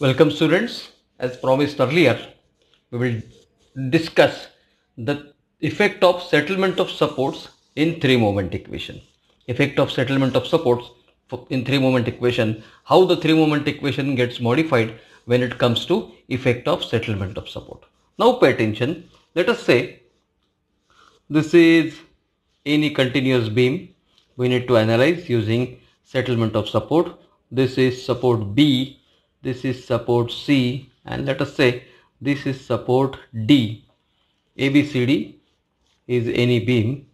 Welcome students. As promised earlier, we will discuss the effect of settlement of supports in three moment equation. Effect of settlement of supports in three moment equation, how the three moment equation gets modified when it comes to effect of settlement of support. Now pay attention. Let us say this is any continuous beam we need to analyze using settlement of support. This is support B this is support C and let us say this is support D ABCD is any beam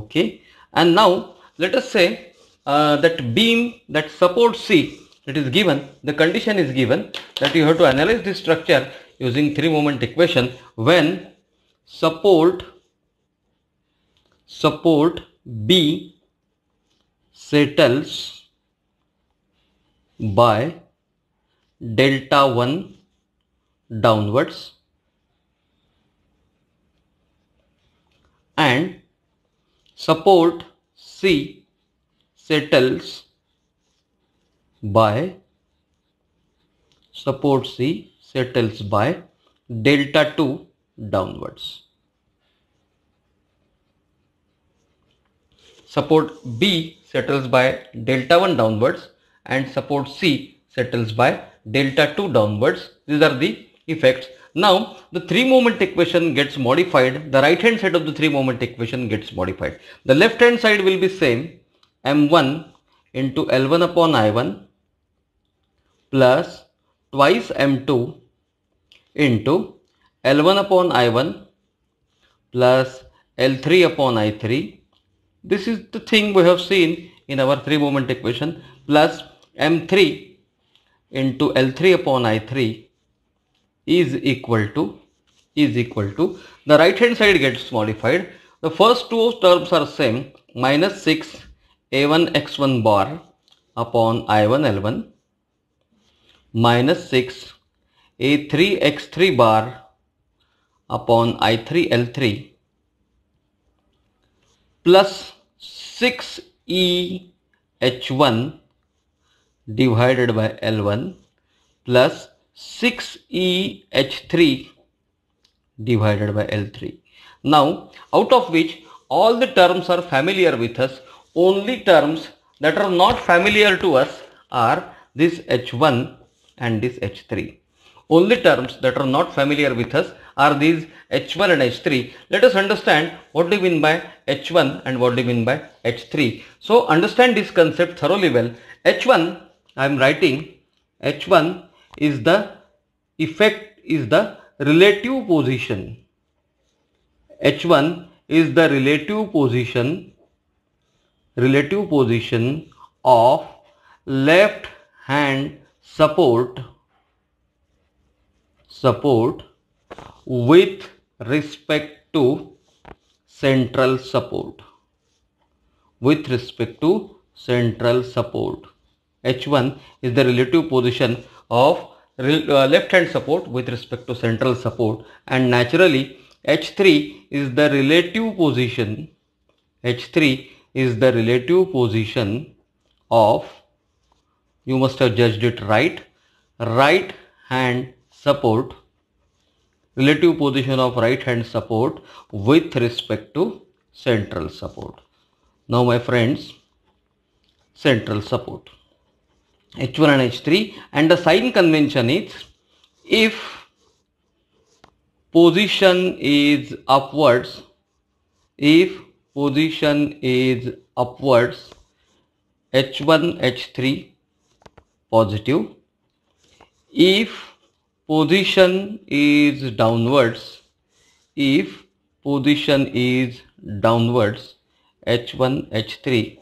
okay and now let us say uh, that beam that supports C it is given the condition is given that you have to analyze this structure using three moment equation when support support B settles by delta 1 downwards and support C settles by support C settles by delta 2 downwards. Support B settles by delta 1 downwards and support C settles by delta 2 downwards. These are the effects. Now the three moment equation gets modified. The right hand side of the three moment equation gets modified. The left hand side will be same m1 into l1 upon i1 plus twice m2 into l1 upon i1 plus l3 upon i3. This is the thing we have seen in our three moment equation plus m3 into L3 upon I3 is equal to is equal to the right hand side gets modified the first two terms are same minus 6 a1 x1 bar upon i1 l1 minus 6 a3 x3 bar upon i3 l3 plus 6 e h1 divided by L1 plus 6EH3 divided by L3. Now, out of which all the terms are familiar with us, only terms that are not familiar to us are this H1 and this H3. Only terms that are not familiar with us are these H1 and H3. Let us understand what do you mean by H1 and what do you mean by H3. So understand this concept thoroughly well. H1 I am writing H1 is the effect is the relative position. H1 is the relative position relative position of left hand support support with respect to central support with respect to central support H1 is the relative position of uh, left hand support with respect to central support and naturally H3 is the relative position H3 is the relative position of you must have judged it right right hand support relative position of right hand support with respect to central support now my friends central support H1 and H3 and the sign convention is if position is upwards if position is upwards H1 H3 positive if position is downwards if position is downwards H1 H3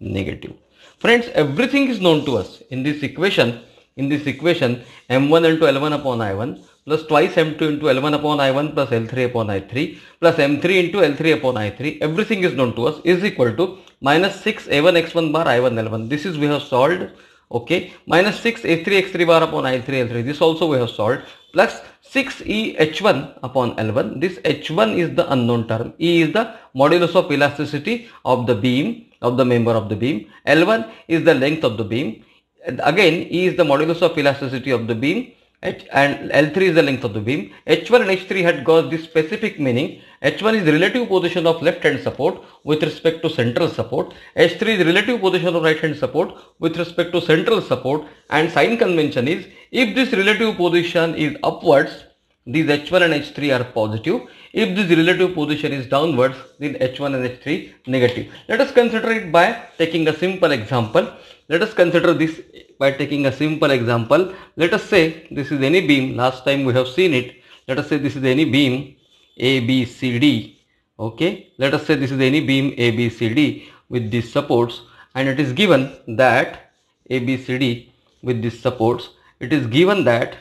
negative Friends, everything is known to us. In this equation, in this equation, m1 into l1 upon i1 plus twice m2 into l1 upon i1 plus l3 upon i3 plus m3 into l3 upon i3, everything is known to us, is equal to minus 6 a1 x1 bar i1 l1. This is we have solved okay minus 6 a3 x3 bar upon i3 l3 this also we have solved plus 6 e h1 upon l1 this h1 is the unknown term e is the modulus of elasticity of the beam of the member of the beam. L1 is the length of the beam. And again, E is the modulus of elasticity of the beam. H and L3 is the length of the beam. H1 and H3 had got this specific meaning. H1 is relative position of left hand support with respect to central support. H3 is relative position of right hand support with respect to central support. And sign convention is if this relative position is upwards, these H1 and H3 are positive. If this relative position is downwards, then H1 and H3 negative. Let us consider it by taking a simple example. Let us consider this by taking a simple example. Let us say this is any beam. Last time we have seen it. Let us say this is any beam A, B, C, D. Okay. Let us say this is any beam A, B, C, D with these supports and it is given that A, B, C, D with these supports. It is given that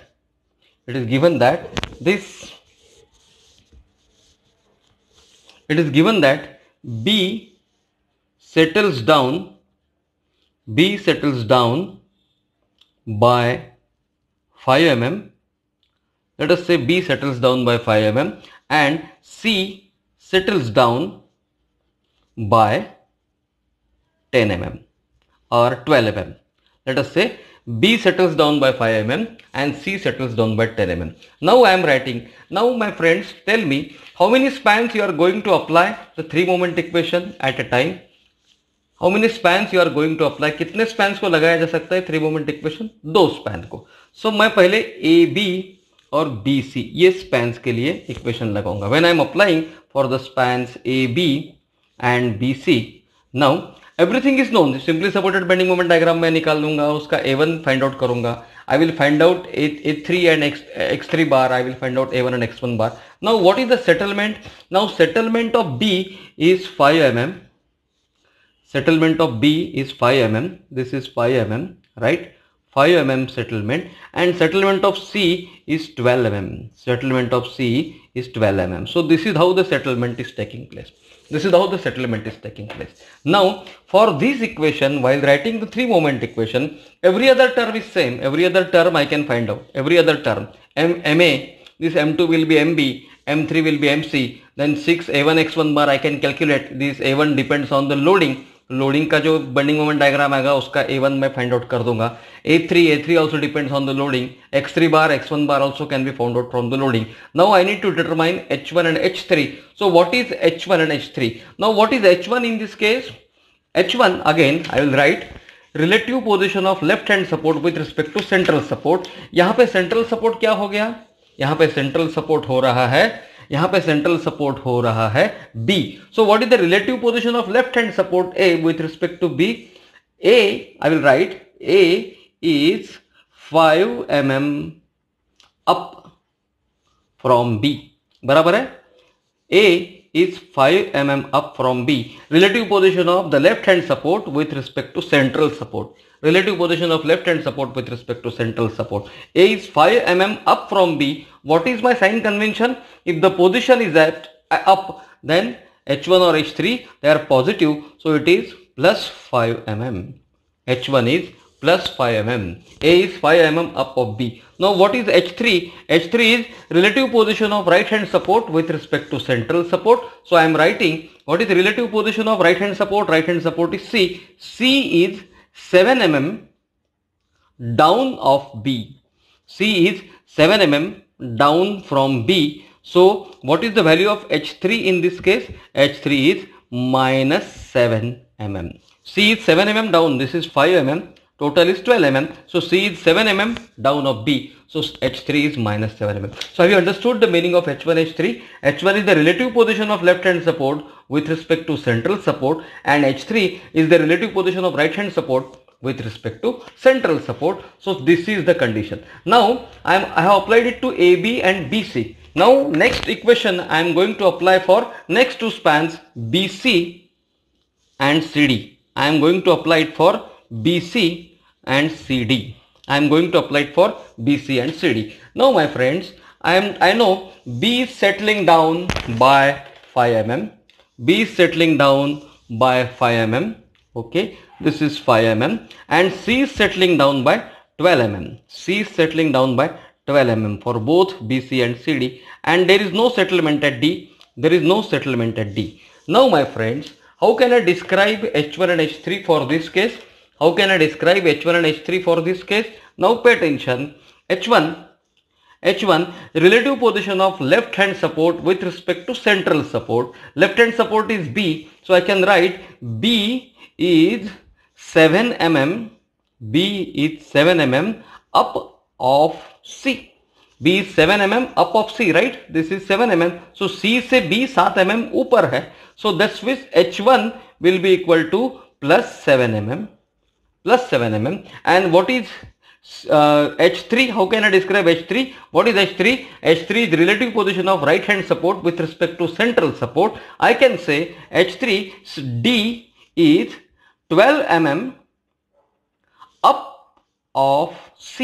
it is given that this it is given that B settles down B settles down by 5 mm let us say B settles down by 5 mm and C settles down by 10 mm or 12 mm let us say B settles down by 5 mm and C settles down by 10 mm. Now I am writing. Now my friends tell me how many spans you are going to apply the three moment equation at a time. How many spans you are going to apply? कितने spans को लगाया जा सकता है three moment equation? दो span को so, मैं पहले A, B और B, C ये spans के लिए equation लगाऊंगा When I am applying for the spans A, B and B, C. Now everything is known simply supported bending moment diagram मैं निकाल लूंगा उसका ए वन फाइंड आउट करूंगा I will find out A three and X three bar I will find out A one and X one bar now what is the settlement now settlement of B is five M M settlement of B is 5 mm this is 5 mm right 5 mm settlement and settlement of C is 12 mm settlement of C is 12 mm so this is how the settlement is taking place this is how the settlement is taking place. Now, for this equation, while writing the three moment equation, every other term is same. Every other term I can find out. Every other term, M, MA, this M2 will be MB, M3 will be MC, then 6 A1 X1 bar I can calculate. This A1 depends on the loading loading का जो bending moment diagram आएगा उसका A one मैं find out कर दूंगा A three A three also depends on the loading X three bar X one bar also can be found out from the loading now I need to determine H one and H three so what is H one and H three now what is H one in this case H one again I will write relative position of left hand support with respect to central support यहाँ पे central support क्या हो गया यहाँ पे central support हो रहा है यहां पे सेंट्रल सपोर्ट हो रहा है B so what is the relative position of left hand support A with respect to B A I will write A is 5 M M up from B बराबर है ए is 5 mm up from B. Relative position of the left hand support with respect to central support. Relative position of left hand support with respect to central support. A is 5 mm up from B. What is my sign convention? If the position is at uh, up, then H1 or H3, they are positive. So it is plus 5 mm. H1 is plus 5 mm. A is 5 mm up of B. Now what is H3? H3 is relative position of right hand support with respect to central support. So I am writing what is relative position of right hand support? Right hand support is C. C is 7 mm down of B. C is 7 mm down from B. So what is the value of H3 in this case? H3 is minus 7 mm. C is 7 mm down. This is 5 mm total is 12 mm so c is 7 mm down of b so h3 is minus 7 mm so have you understood the meaning of h1 h3 h1 is the relative position of left hand support with respect to central support and h3 is the relative position of right hand support with respect to central support so this is the condition now i am i have applied it to ab and bc now next equation i am going to apply for next two spans bc and cd i am going to apply it for BC and CD. I am going to apply it for BC and CD. Now my friends, I am I know B is settling down by 5 mm. B is settling down by 5 mm. Okay, this is 5 mm and C is settling down by 12 mm. C is settling down by 12 mm for both BC and CD and there is no settlement at D. There is no settlement at D. Now my friends, how can I describe H1 and H3 for this case? How can I describe H1 and H3 for this case? Now pay attention. H1 H1 relative position of left hand support with respect to central support. Left hand support is B. So I can write B is 7 mm. B is 7 mm up of C. B is 7 mm up of C, right? This is 7 mm. So C B 7 mm upper hai. So that's which H1 will be equal to plus 7 mm plus 7 mm and what is uh, H3 how can I describe H3 what is H3 H3 is relative position of right hand support with respect to central support I can say H3 D is 12 mm up of C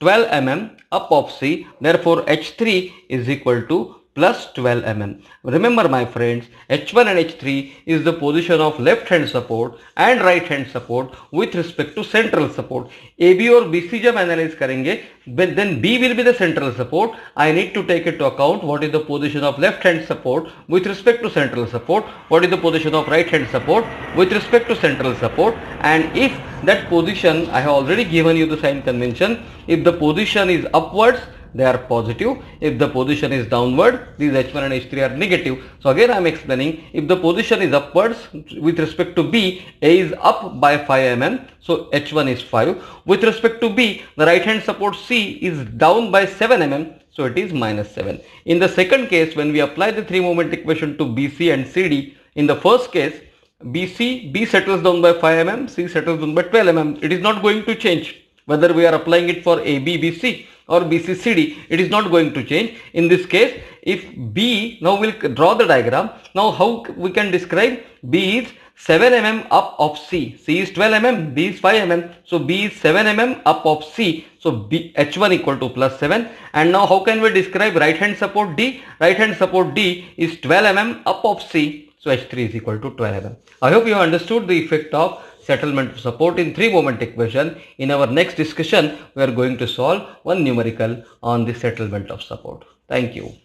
12 mm up of C therefore H3 is equal to plus 12 mm. Remember my friends, H1 and H3 is the position of left hand support and right hand support with respect to central support. AB or BC jab analyze karenge, but then B will be the central support. I need to take into account what is the position of left hand support with respect to central support, what is the position of right hand support with respect to central support and if that position, I have already given you the sign convention, if the position is upwards they are positive. If the position is downward, these H1 and H3 are negative. So again I am explaining, if the position is upwards with respect to B, A is up by 5 mm, so H1 is 5. With respect to B, the right hand support C is down by 7 mm, so it is minus 7. In the second case, when we apply the three moment equation to BC and CD, in the first case, BC, B settles down by 5 mm, C settles down by 12 mm. It is not going to change whether we are applying it for BC or BCCD, it is not going to change. In this case, if B, now we'll draw the diagram. Now how we can describe B is 7 mm up of C. C is 12 mm, B is 5 mm. So B is 7 mm up of C. So B, H1 equal to plus 7. And now how can we describe right hand support D? Right hand support D is 12 mm up of C. So H3 is equal to 12 mm. I hope you understood the effect of settlement support in three moment equation. In our next discussion, we are going to solve one numerical on the settlement of support. Thank you.